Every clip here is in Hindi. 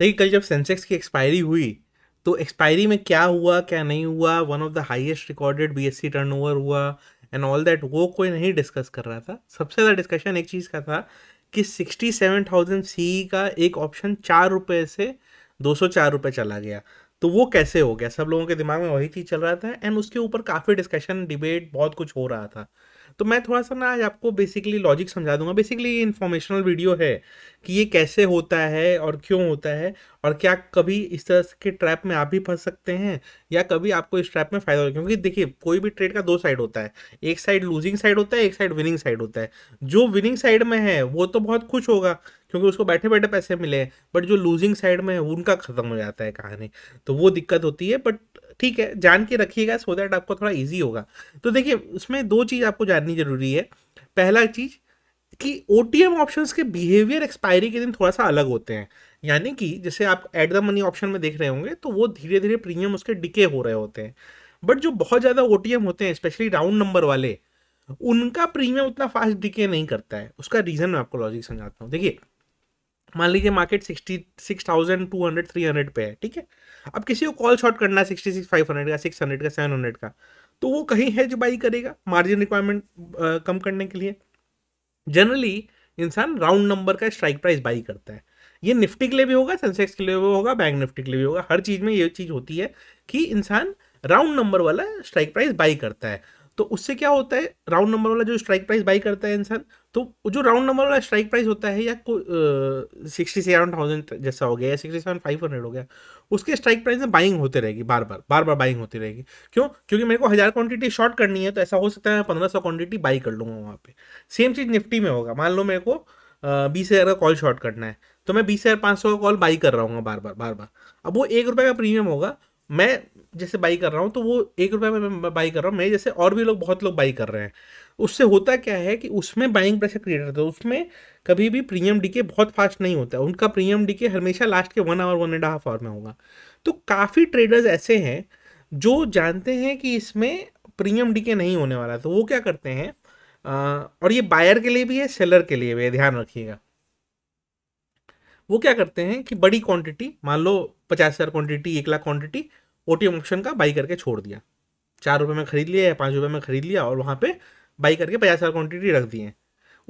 देखिए कल जब सेंसेक्स की एक्सपायरी हुई तो एक्सपायरी में क्या हुआ क्या नहीं हुआ one of the highest recorded BSC turnover हुआ एंड ऑल दैट वो कोई नहीं डिस्कस कर रहा था सबसे ज़्यादा डिस्कशन एक चीज़ का था कि सिक्सटी सेवन थाउजेंड सी का एक ऑप्शन चार रुपये से दो सौ चार रुपये चला गया तो वो कैसे हो गया सब लोगों के दिमाग में वही चीज़ चल रहा था एंड उसके ऊपर काफ़ी डिस्कशन डिबेट बहुत कुछ हो रहा था तो मैं थोड़ा सा ना आज आपको बेसिकली लॉजिक समझा दूंगा बेसिकली ये इन्फॉर्मेशनल वीडियो है कि ये कैसे होता है और क्यों होता है और क्या कभी इस तरह के ट्रैप में आप भी फंस सकते हैं या कभी आपको इस ट्रैप में फ़ायदा होगा क्योंकि देखिए कोई भी ट्रेड का दो साइड होता है एक साइड लूजिंग साइड होता है एक साइड विनिंग साइड होता है जो विनिंग साइड में है वो तो बहुत खुश होगा क्योंकि उसको बैठे बैठे पैसे मिले बट जो लूजिंग साइड में है उनका ख़त्म हो जाता है कहानी तो वो दिक्कत होती है बट ठीक है जान के रखिएगा सो दैट आपको थोड़ा ईजी होगा तो देखिए उसमें दो चीज़ आपको जाननी जरूरी है पहला चीज़ कि ओ टी एम ऑप्शन के बिहेवियर एक्सपायरी के दिन थोड़ा सा अलग होते हैं यानी कि जैसे आप एट द मनी ऑप्शन में देख रहे होंगे तो वो धीरे धीरे प्रीमियम उसके डिके हो रहे होते हैं बट जो बहुत ज़्यादा ओ टी एम होते हैं स्पेशली राउंड नंबर वाले उनका प्रीमियम उतना फास्ट डिके नहीं करता है उसका रीज़न मैं आपको लॉजिक समझाता हूँ देखिए मान लीजिए market sixty six thousand two hundred three hundred पे है ठीक है अब किसी को कॉल शॉर्ट करना है सिक्सटी सिक्स फाइव हंड्रेड का सिक्स हंड्रेड का सेवन हंड्रेड का तो वो कहीं है जो बाई करेगा मार्जिन रिक्वायरमेंट कम करने के लिए जनरली इंसान राउंड नंबर का स्ट्राइक प्राइस बाई करता है ये निफ्टी के लिए भी होगा सेंसेक्स के लिए भी होगा बैंक निफ्टी के लिए भी होगा हर चीज़ में ये चीज़ होती है कि इंसान राउंड नंबर वाला स्ट्राइक प्राइस बाई करता है तो उससे क्या होता है राउंड नंबर वाला जो स्ट्राइक प्राइस बाई करता है इंसान तो जो राउंड नंबर वाला स्ट्राइक प्राइस होता है या सिक्सटी सेवन थाउजेंड जैसा हो गया या सिक्सटी सेवन फाइव हंड्रेड हो गया उसके स्ट्राइक प्राइस में बाइंग होते रहेगी बार बार बार बार बाइंग होती रहेगी क्यों क्योंकि मेरे को हज़ार क्वांटिटी शॉर्ट करनी है तो ऐसा हो सकता है मैं पंद्रह सौ क्वांटिटी बाई कर लूँगा वहाँ पे सेम चीज़ निफ्टी में होगा मान लो मेरे को बीस हज़ार का कॉल शॉर्ट करना है तो मैं बीस हज़ार पाँच सौ का कॉल बाई कर रहा हूँ बार बार बार बार अब वो एक रुपये का प्रीमियम होगा मैं जैसे बाई कर रहा हूँ तो वो एक रुपये में बाई कर रहा हूँ मेरे जैसे और भी लोग बहुत लोग बाई कर रहे हैं उससे होता क्या है कि उसमें बाइंग प्रेशर क्रिएट होता है उसमें कभी भी प्रीमियम डीके बहुत फास्ट नहीं होता है उनका प्रीमियम डीके हमेशा लास्ट के one hour one and half hour में होगा तो काफ़ी ट्रेडर्स ऐसे हैं जो जानते हैं कि इसमें प्रीमियम डीके नहीं होने वाला तो वो क्या करते हैं और ये बायर के लिए भी है सेलर के लिए भी है ध्यान रखिएगा वो क्या करते हैं कि बड़ी क्वांटिटी मान लो पचास हज़ार क्वांटिटी एक लाख क्वांटिटी ओ ऑप्शन का बाई करके छोड़ दिया चार रुपये में खरीद लिया या पाँच रुपये में खरीद लिया और वहाँ पे बाई करके पचास हज़ार क्वान्टिटी रख दिए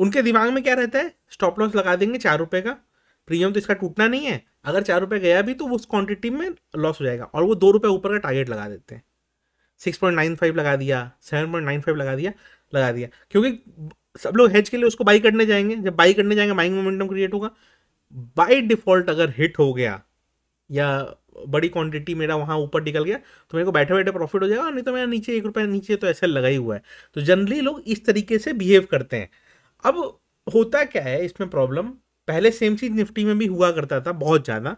उनके दिमाग में क्या रहता है स्टॉप लॉस लगा देंगे चार रुपये का प्रीमियम तो इसका टूटना नहीं है अगर चार रुपये गया भी तो उस क्वांटिटी में लॉस हो जाएगा और वो दो रुपये ऊपर का टारगेट लगा देते हैं सिक्स पॉइंट नाइन फाइव लगा दिया सेवन पॉइंट नाइन फाइव लगा दिया लगा दिया क्योंकि सब लोग हेज के लिए उसको बाई करने जाएंगे जब बाई करने जाएंगे माइंग मोमेंटम क्रिएट होगा बाई डिफॉल्ट अगर हिट हो गया या बड़ी क्वांटिटी मेरा वहाँ ऊपर निकल गया तो मेरे को बैठे बैठे प्रॉफिट हो जाएगा नहीं तो मेरा नीचे एक रुपया नीचे तो ऐसा लगा ही हुआ है तो जनरली लोग इस तरीके से बिहेव करते हैं अब होता क्या है इसमें प्रॉब्लम पहले सेम चीज़ निफ्टी में भी हुआ करता था बहुत ज़्यादा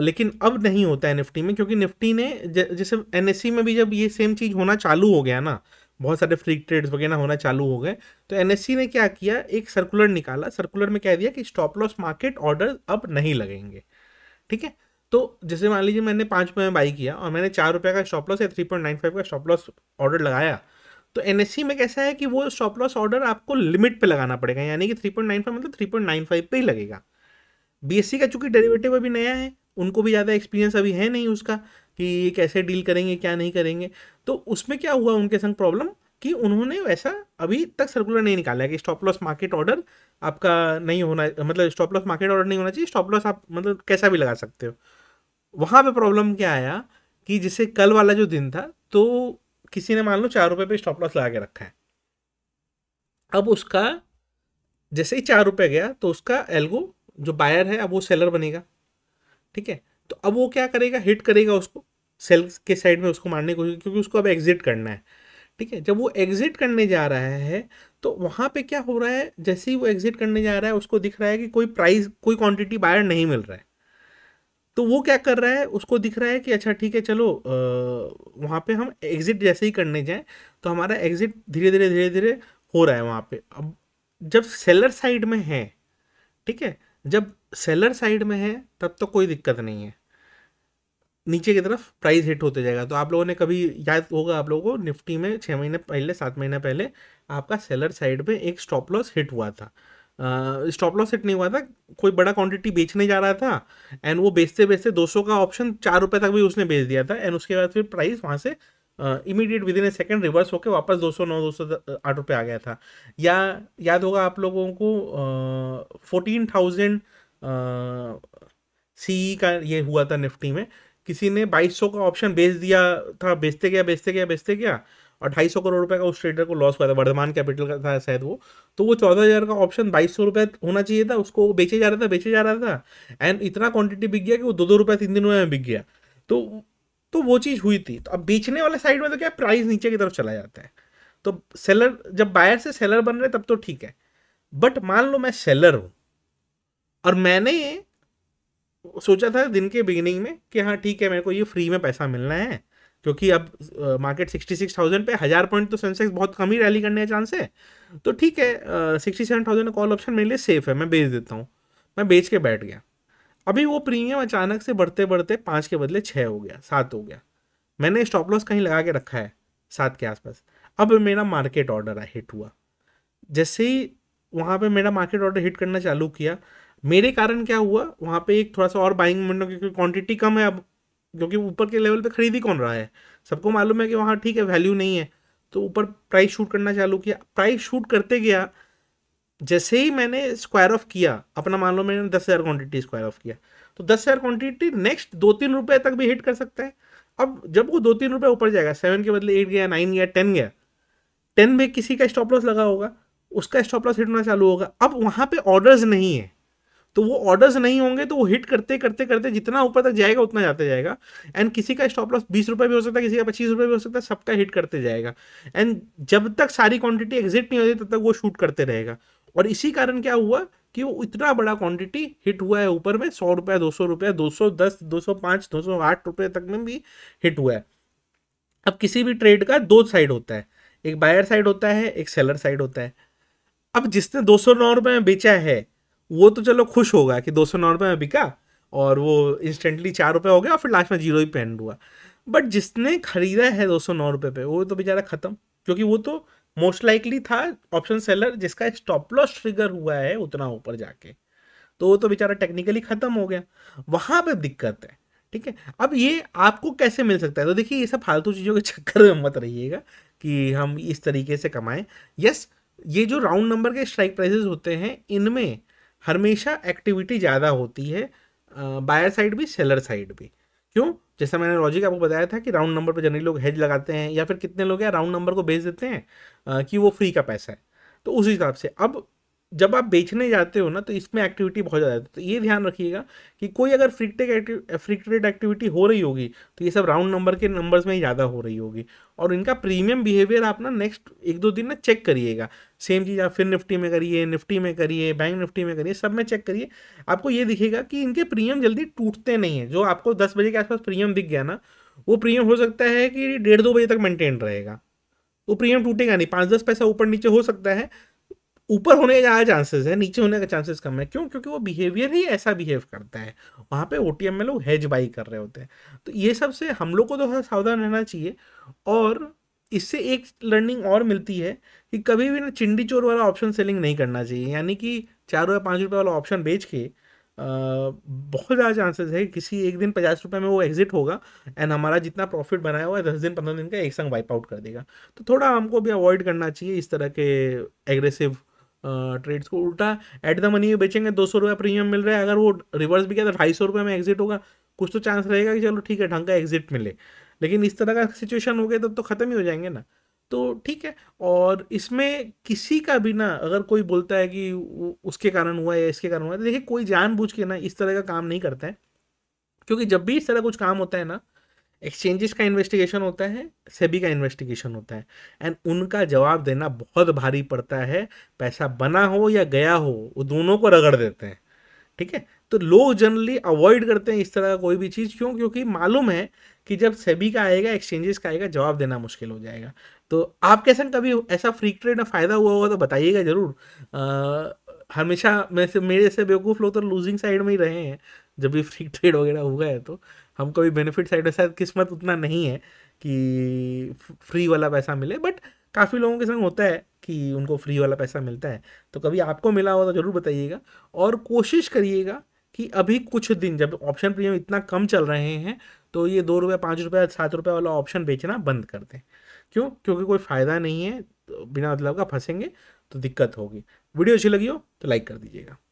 लेकिन अब नहीं होता है निफ्टी में क्योंकि निफ्टी ने जैसे एन e में भी जब ये सेम चीज़ होना चालू हो गया ना बहुत सारे फ्री ट्रेड्स वगैरह होना चालू हो गए तो एन e ने क्या किया एक सर्कुलर निकाला सर्कुलर में कह दिया कि स्टॉप लॉस मार्केट ऑर्डर अब नहीं लगेंगे ठीक है तो जैसे मान लीजिए मैंने पाँच रुपये में बाई किया और मैंने चार रुपये का स्टॉप लॉस या थ्री पॉइंट नाइन फाइव का स्टॉप लॉस ऑर्डर लगाया तो एन में कैसा है कि वो स्टॉप लॉस ऑर्डर आपको लिमिट पे लगाना पड़ेगा यानी कि थ्री पॉइंट नाइन फाइव मतलब थ्री पॉइंट नाइन फाइव पर ही लगेगा बी का चूँकि डेरिवेटिव अभी नया है उनको भी ज़्यादा एक्सपीरियंस अभी है नहीं उसका कि ये कैसे डील करेंगे क्या नहीं करेंगे तो उसमें क्या हुआ उनके संग प्रॉब्लम कि उन्होंने वैसा अभी तक सर्कुलर नहीं निकाला कि स्टॉप लॉस मार्केट ऑर्डर आपका नहीं होना मतलब स्टॉप लॉस मार्केट ऑर्डर नहीं होना चाहिए स्टॉप लॉस आप मतलब कैसा भी लगा सकते हो वहाँ पे प्रॉब्लम क्या आया कि जैसे कल वाला जो दिन था तो किसी ने मान लो चार रुपये पर स्टॉप लॉस लगा के रखा है अब उसका जैसे ही चार रुपये गया तो उसका एल्गो जो बायर है अब वो सेलर बनेगा ठीक है तो अब वो क्या करेगा हिट करेगा उसको सेल के साइड में उसको मारने की कोशिश क्योंकि उसको अब एग्जिट करना है ठीक है जब वो एग्जिट करने जा रहा है तो वहाँ पे क्या हो रहा है जैसे ही वो एग्जिट करने जा रहा है उसको दिख रहा है कि कोई प्राइस कोई क्वांटिटी बायर नहीं मिल रहा है तो वो क्या कर रहा है उसको दिख रहा है कि अच्छा ठीक है चलो आ, वहाँ पे हम एग्ज़िट जैसे ही करने जाएं तो हमारा एग्ज़िट धीरे धीरे धीरे धीरे हो रहा है वहाँ पे अब जब सेलर साइड में है ठीक है जब सेलर साइड में है तब तो कोई दिक्कत नहीं है नीचे की तरफ प्राइस हिट होते जाएगा तो आप लोगों ने कभी याद होगा आप लोगों को निफ्टी में छः महीने पहले सात महीने पहले आपका सेलर साइड पे एक स्टॉप लॉस हिट हुआ था स्टॉप लॉस हिट नहीं हुआ था कोई बड़ा क्वांटिटी बेचने जा रहा था एंड वो बेचते बेचते 200 का ऑप्शन चार रुपये तक भी उसने बेच दिया था एंड उसके बाद फिर प्राइस वहाँ से immediate within a second reverse होकर वापस दो सौ नौ दो सौ आठ रुपये आ गया था या याद होगा आप लोगों को फोर्टीन थाउजेंड सी का ये हुआ था निफ्टी में किसी ने 2200 का ऑप्शन बेच दिया था बेचते गया बेचते गया बेचते गया और ढाई सौ करोड़ रुपए का उस ट्रेडर को लॉस हुआ था वर्धमान कैपिटल का था शायद वो तो वो चौदह हज़ार का ऑप्शन बाईस सौ रुपये होना चाहिए था उसको बेचे जा रहा था बेचे जा रहा था एंड इतना क्वांटिटी बिक गया कि वो दो दो रुपये तीन दिन में बिक गया तो तो वो चीज़ हुई थी तो अब बेचने वाले साइड में तो क्या प्राइस नीचे की तरफ चला जाता है तो सेलर जब बायर से सेलर बन रहे तब तो ठीक है बट मान लो मैं सेलर हूँ और मैंने सोचा था दिन के बिगिनिंग में कि हाँ ठीक है मेरे को ये फ्री में पैसा मिलना है क्योंकि अब मार्केट सिक्सटी सिक्स थाउजेंड पे हज़ार पॉइंट तो सेंसेक्स बहुत कम ही रैली करने का चांस है तो ठीक है sixty seven thousand call option मेरे लिए सेफ़ है मैं बेच देता हूँ मैं बेच के बैठ गया अभी वो प्रीमियम अचानक से बढ़ते बढ़ते पाँच के बदले छः हो गया सात हो गया मैंने स्टॉप लॉस कहीं लगा के रखा है सात के आसपास अब मेरा मार्केट ऑर्डर हिट हुआ जैसे ही वहाँ पे मेरा मार्केट ऑर्डर हिट करना चालू किया मेरे कारण क्या हुआ वहाँ पे एक थोड़ा सा और बाइंग मोमेंटम क्योंकि क्वांटिटी कम है अब क्योंकि ऊपर के लेवल पे खरीद ही कौन रहा है सबको मालूम है कि वहाँ ठीक है वैल्यू नहीं है तो ऊपर प्राइस शूट करना चालू किया प्राइस शूट करते गया जैसे ही मैंने स्क्वायर ऑफ किया अपना मान लो मैंने दस हज़ार क्वान्टिटी स्क्वायर ऑफ किया तो दस हज़ार क्वान्टिटी नेक्स्ट दो तीन रुपये तक भी हिट कर सकते हैं अब जब वो दो तीन रुपये ऊपर जाएगा सेवन के बदले एट गया नाइन गया टेन गया टेन में किसी का स्टॉप लॉस लगा होगा उसका स्टॉप लॉस हिट होना चालू होगा अब वहाँ पे ऑर्डर्स नहीं है तो वो ऑर्डर्स नहीं होंगे तो वो हिट करते करते करते जितना ऊपर तक जाएगा उतना जाते जाएगा एंड किसी का स्टॉप लॉस बीस रुपये भी हो सकता है किसी का पच्चीस रुपये भी हो सकता है सबका हिट करते जाएगा एंड जब तक सारी क्वांटिटी एग्जिट नहीं होती तब तक वो शूट करते रहेगा और इसी कारण क्या हुआ कि वो इतना बड़ा क्वांटिटी हिट हुआ है ऊपर में सौ रुपया दो सौ रुपया दो सौ दस दो सौ पाँच दो सौ आठ रुपये तक में भी हिट हुआ है अब किसी भी ट्रेड का दो साइड होता है एक बायर साइड होता है एक सेलर साइड होता है अब जिसने दो सौ नौ रुपये में बेचा है वो तो चलो खुश होगा कि दो सौ नौ रुपये में बिका और वो इंस्टेंटली चार रुपये हो गया और फिर लास्ट में जीरो ही पेन हुआ बट जिसने खरीदा है दो सौ नौ रुपये पे वो तो बेचारा ख़त्म क्योंकि वो तो मोस्ट लाइकली था ऑप्शन सेलर जिसका स्टॉप लॉस ट्रिगर हुआ है उतना ऊपर जाके तो वो तो बेचारा टेक्निकली ख़त्म हो गया वहाँ पर दिक्कत है ठीक है अब ये आपको कैसे मिल सकता है तो देखिए ये सब फालतू चीज़ों के चक्कर में मत रहिएगा कि हम इस तरीके से कमाएं यस ये जो राउंड नंबर के स्ट्राइक प्राइजेस होते हैं इनमें हमेशा एक्टिविटी ज़्यादा होती है बायर साइड भी सेलर साइड भी क्यों जैसा मैंने लॉजिक आपको बताया था कि राउंड नंबर पर जनरली लोग हेज लगाते हैं या फिर कितने लोग हैं राउंड नंबर को भेज देते हैं कि वो फ्री का पैसा है तो उस हिसाब से अब जब आप बेचने जाते हो ना तो इसमें एक्टिविटी बहुत ज़्यादा है तो ये ध्यान रखिएगा कि कोई अगर फ्रिकटेक एक्टिव फ्रिक्टेड एक्टिविटी हो रही होगी तो ये सब राउंड नंबर के नंबर्स में ही ज़्यादा हो रही होगी और इनका प्रीमियम बिहेवियर आप ना नेक्स्ट एक दो दिन ना चेक करिएगा सेम चीज़ आप फिर निफ्टी में करिए निफ्टी में करिए बैंक निफ्टी में करिए सब में चेक करिए आपको ये दिखेगा कि इनके प्रीमियम जल्दी टूटते नहीं हैं जो आपको दस बजे के आसपास प्रीमियम दिख गया ना वो प्रीमियम हो सकता है कि डेढ़ दो बजे तक मेंटेन रहेगा वो प्रीमियम टूटेगा नहीं पाँच दस पैसा ऊपर नीचे हो सकता है ऊपर होने के ज़्यादा चांसेस है नीचे होने के चांसेस कम है क्यों क्योंकि वो बिहेवियर ही ऐसा बिहेव करता है वहाँ पे ओ में लोग हेज बाई कर रहे होते हैं तो ये सब से हम लोग को तो हाँ सावधान रहना चाहिए और इससे एक लर्निंग और मिलती है कि कभी भी ना चिंडी चोर वाला ऑप्शन सेलिंग नहीं करना चाहिए यानी कि चार रुपये पाँच रुपये वाला ऑप्शन बेच के आ, बहुत ज़्यादा चांसेस है किसी एक दिन पचास रुपये में वो एग्जिट होगा एंड हमारा जितना प्रॉफिट बनाया हुआ है दस दिन पंद्रह दिन का एक संग वाइप आउट कर देगा तो थोड़ा हमको भी अवॉइड करना चाहिए इस तरह के एग्रेसिव ट्रेड्स को उल्टा एट द मनी में बेचेंगे दो सौ रुपया प्रीमियम मिल रहा है अगर वो रिवर्स भी किया तो ढाई सौ रुपये में एग्जिट होगा कुछ तो चांस रहेगा कि चलो ठीक है ढंग का एग्जिट मिले लेकिन इस तरह का सिचुएशन हो गया तब तो, तो ख़त्म ही हो जाएंगे ना तो ठीक है और इसमें किसी का भी ना अगर कोई बोलता है कि उसके कारण हुआ या इसके कारण हुआ तो देखिए कोई जानबूझ के ना इस तरह का काम नहीं करता है क्योंकि जब भी इस तरह कुछ काम होता है ना एक्सचेंजेस का इन्वेस्टिगेशन होता है सेबी का इन्वेस्टिगेशन होता है एंड उनका जवाब देना बहुत भारी पड़ता है पैसा बना हो या गया हो वो दोनों को रगड़ देते हैं ठीक है तो लोग जनरली अवॉइड करते हैं इस तरह का कोई भी चीज़ क्यों क्योंकि मालूम है कि जब सेबी का आएगा एक्सचेंजेस का आएगा जवाब देना मुश्किल हो जाएगा तो आपके संग कभी ऐसा फ्री ट्रेड में फ़ायदा हुआ होगा तो बताइएगा ज़रूर हमेशा मेरे से बेवकूफ़ लोग तो लूजिंग साइड में ही रहे हैं जब भी फ्री ट्रेड वगैरह हुआ है तो हमको भी बेनिफिट साइड शायद किस्मत उतना नहीं है कि फ्री वाला पैसा मिले बट काफ़ी लोगों के संग होता है कि उनको फ्री वाला पैसा मिलता है तो कभी आपको मिला हो तो ज़रूर बताइएगा और कोशिश करिएगा कि अभी कुछ दिन जब ऑप्शन प्रीमियम इतना कम चल रहे हैं तो ये दो रुपये पाँच रुपये सात रुपये वाला ऑप्शन बेचना बंद कर दें क्यों क्योंकि कोई फ़ायदा नहीं है तो बिना मतलब का फंसेंगे तो दिक्कत होगी वीडियो अच्छी लगी हो तो लाइक कर दीजिएगा